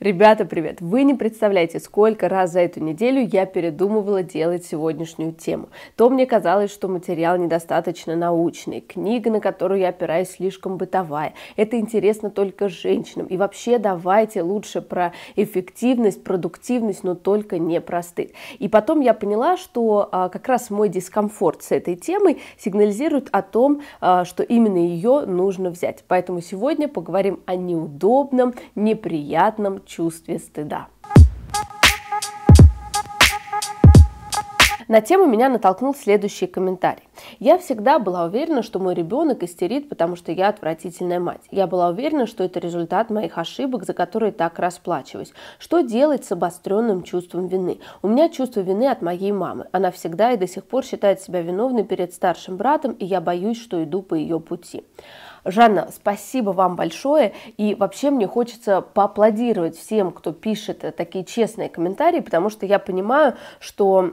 Ребята, привет! Вы не представляете, сколько раз за эту неделю я передумывала делать сегодняшнюю тему. То мне казалось, что материал недостаточно научный, книга, на которую я опираюсь, слишком бытовая. Это интересно только женщинам. И вообще давайте лучше про эффективность, продуктивность, но только не простых. И потом я поняла, что а, как раз мой дискомфорт с этой темой сигнализирует о том, а, что именно ее нужно взять. Поэтому сегодня поговорим о неудобном, неприятном, чувстве стыда. На тему меня натолкнул следующий комментарий. Я всегда была уверена, что мой ребенок истерит, потому что я отвратительная мать. Я была уверена, что это результат моих ошибок, за которые так расплачиваюсь. Что делать с обостренным чувством вины? У меня чувство вины от моей мамы. Она всегда и до сих пор считает себя виновной перед старшим братом, и я боюсь, что иду по ее пути. Жанна, спасибо вам большое. И вообще мне хочется поаплодировать всем, кто пишет э, такие честные комментарии, потому что я понимаю, что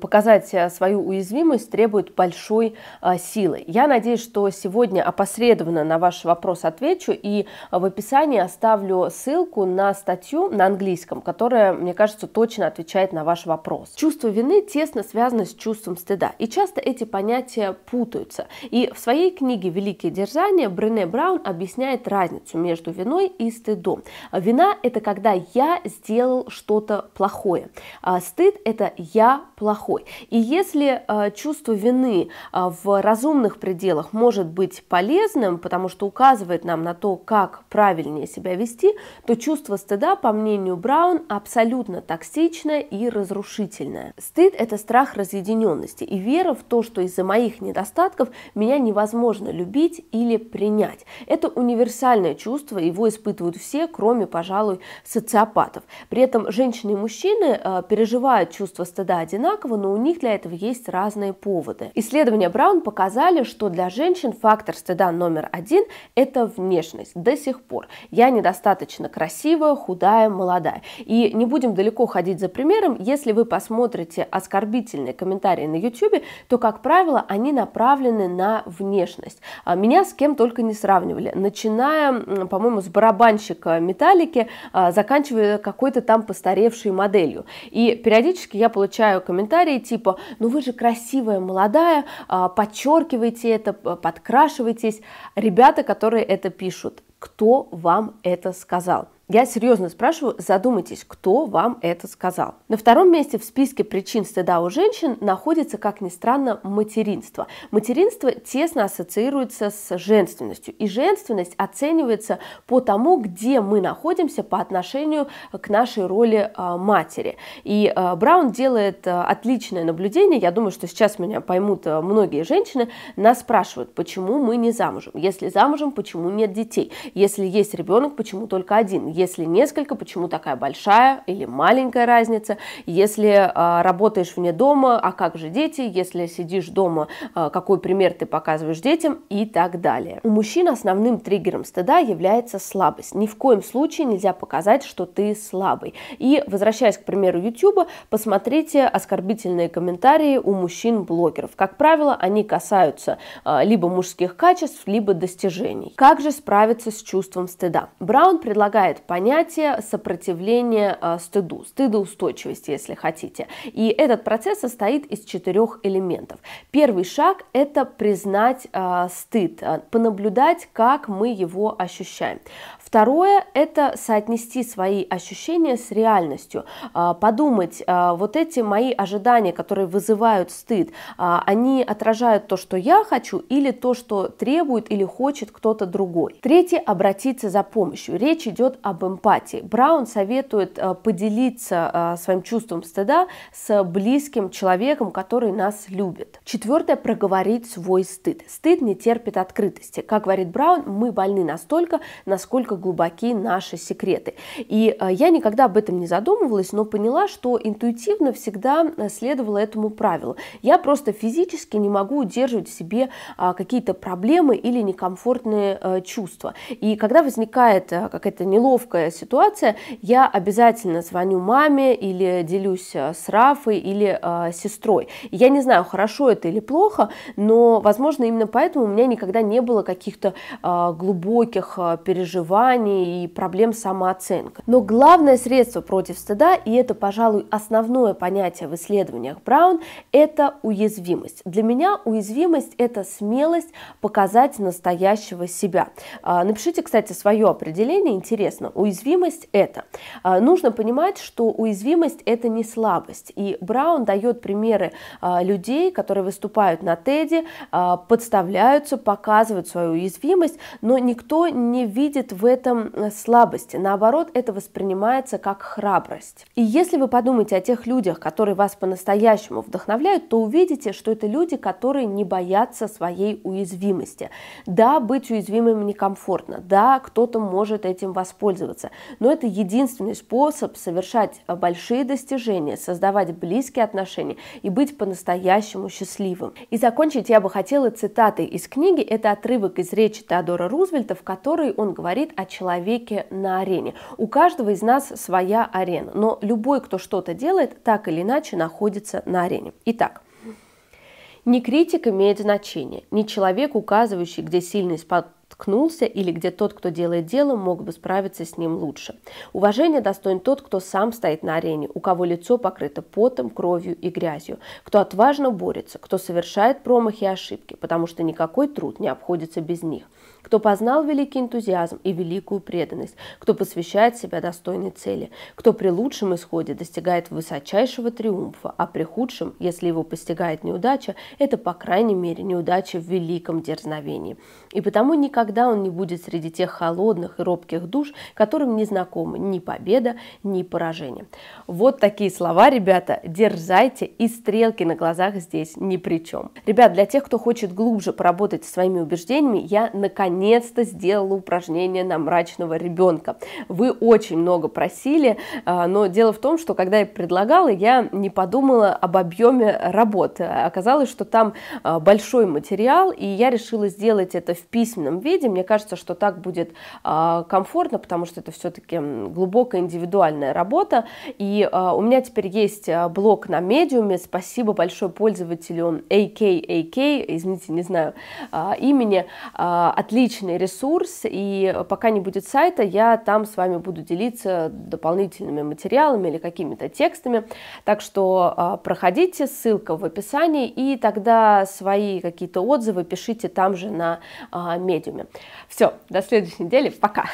показать э, свою уязвимость требует большой э, силы. Я надеюсь, что сегодня опосредованно на ваш вопрос отвечу и в описании оставлю ссылку на статью на английском, которая, мне кажется, точно отвечает на ваш вопрос. Чувство вины тесно связано с чувством стыда, и часто эти понятия путаются. И в своей книге «Великие дерзания» Далее Брене Браун объясняет разницу между виной и стыдом. Вина – это когда я сделал что-то плохое. А стыд – это я плохой. И если а, чувство вины а, в разумных пределах может быть полезным, потому что указывает нам на то, как правильнее себя вести, то чувство стыда, по мнению Браун, абсолютно токсичное и разрушительное. Стыд – это страх разъединенности и вера в то, что из-за моих недостатков меня невозможно любить или принять. Это универсальное чувство, его испытывают все, кроме, пожалуй, социопатов. При этом женщины и мужчины э, переживают чувство стыда одинаково, но у них для этого есть разные поводы. Исследования Браун показали, что для женщин фактор стыда номер один – это внешность. До сих пор я недостаточно красивая, худая, молодая. И не будем далеко ходить за примером, если вы посмотрите оскорбительные комментарии на YouTube, то, как правило, они направлены на внешность. А меня с кем-то только не сравнивали. Начиная, по-моему, с барабанщика «Металлики», а, заканчивая какой-то там постаревшей моделью. И периодически я получаю комментарии типа «Ну вы же красивая, молодая, а, подчеркивайте это, подкрашивайтесь". Ребята, которые это пишут, кто вам это сказал? Я серьезно спрашиваю, задумайтесь, кто вам это сказал. На втором месте в списке причин стыда у женщин находится, как ни странно, материнство. Материнство тесно ассоциируется с женственностью, и женственность оценивается по тому, где мы находимся по отношению к нашей роли а, матери. И а, Браун делает а, отличное наблюдение, я думаю, что сейчас меня поймут многие женщины, нас спрашивают, почему мы не замужем, если замужем, почему нет детей, если есть ребенок, почему только один, если несколько, почему такая большая или маленькая разница? Если э, работаешь вне дома, а как же дети? Если сидишь дома, э, какой пример ты показываешь детям и так далее. У мужчин основным триггером стыда является слабость. Ни в коем случае нельзя показать, что ты слабый. И возвращаясь к примеру YouTube, посмотрите оскорбительные комментарии у мужчин-блогеров. Как правило, они касаются э, либо мужских качеств, либо достижений. Как же справиться с чувством стыда? Браун предлагает понятие сопротивления а, стыду, стыдоустойчивость, если хотите. И этот процесс состоит из четырех элементов. Первый шаг – это признать а, стыд, а, понаблюдать, как мы его ощущаем. Второе – это соотнести свои ощущения с реальностью, подумать, вот эти мои ожидания, которые вызывают стыд, они отражают то, что я хочу, или то, что требует или хочет кто-то другой. Третье – обратиться за помощью. Речь идет об об эмпатии. Браун советует э, поделиться э, своим чувством стыда с близким человеком, который нас любит. Четвертое – проговорить свой стыд. Стыд не терпит открытости. Как говорит Браун, мы больны настолько, насколько глубоки наши секреты. И э, я никогда об этом не задумывалась, но поняла, что интуитивно всегда следовала этому правилу. Я просто физически не могу удерживать в себе какие-то проблемы или некомфортные чувства. И когда возникает какая-то неловкость, неловкая ситуация, я обязательно звоню маме или делюсь э, с Рафой или э, сестрой. Я не знаю, хорошо это или плохо, но, возможно, именно поэтому у меня никогда не было каких-то э, глубоких э, переживаний и проблем с самооценкой. Но главное средство против стыда, и это, пожалуй, основное понятие в исследованиях Браун, это уязвимость. Для меня уязвимость – это смелость показать настоящего себя. Э, напишите, кстати, свое определение, интересно уязвимость это. А, нужно понимать, что уязвимость это не слабость. И Браун дает примеры а, людей, которые выступают на Теди, а, подставляются, показывают свою уязвимость, но никто не видит в этом э, слабости. Наоборот, это воспринимается как храбрость. И если вы подумаете о тех людях, которые вас по-настоящему вдохновляют, то увидите, что это люди, которые не боятся своей уязвимости. Да, быть уязвимым некомфортно, да, кто-то может этим воспользоваться, пользоваться. Но это единственный способ совершать большие достижения, создавать близкие отношения и быть по-настоящему счастливым. И закончить я бы хотела цитатой из книги. Это отрывок из речи Теодора Рузвельта, в которой он говорит о человеке на арене. У каждого из нас своя арена, но любой, кто что-то делает, так или иначе находится на арене. Итак, не критик имеет значение, не человек, указывающий, где сильный спад ткнулся или где тот, кто делает дело, мог бы справиться с ним лучше. Уважение достоин тот, кто сам стоит на арене, у кого лицо покрыто потом, кровью и грязью, кто отважно борется, кто совершает промахи и ошибки, потому что никакой труд не обходится без них кто познал великий энтузиазм и великую преданность, кто посвящает себя достойной цели, кто при лучшем исходе достигает высочайшего триумфа, а при худшем, если его постигает неудача, это, по крайней мере, неудача в великом дерзновении. И потому никогда он не будет среди тех холодных и робких душ, которым не знакомы ни победа, ни поражение. Вот такие слова, ребята, дерзайте, и стрелки на глазах здесь ни при чем. Ребят, для тех, кто хочет глубже поработать со своими убеждениями, я наконец наконец-то сделала упражнение на мрачного ребенка. Вы очень много просили, а, но дело в том, что когда я предлагала, я не подумала об объеме работы. Оказалось, что там а, большой материал, и я решила сделать это в письменном виде. Мне кажется, что так будет а, комфортно, потому что это все-таки глубокая индивидуальная работа. И у меня теперь есть блог на медиуме. Спасибо большое пользователю AKAK, извините, не знаю имени. Отлично отличный ресурс, и э, пока не будет сайта, я там с вами буду делиться дополнительными материалами или какими-то текстами. Так что а, проходите, ссылка в описании, и тогда свои какие-то отзывы пишите там же на а, медиуме. Все, до следующей недели, пока!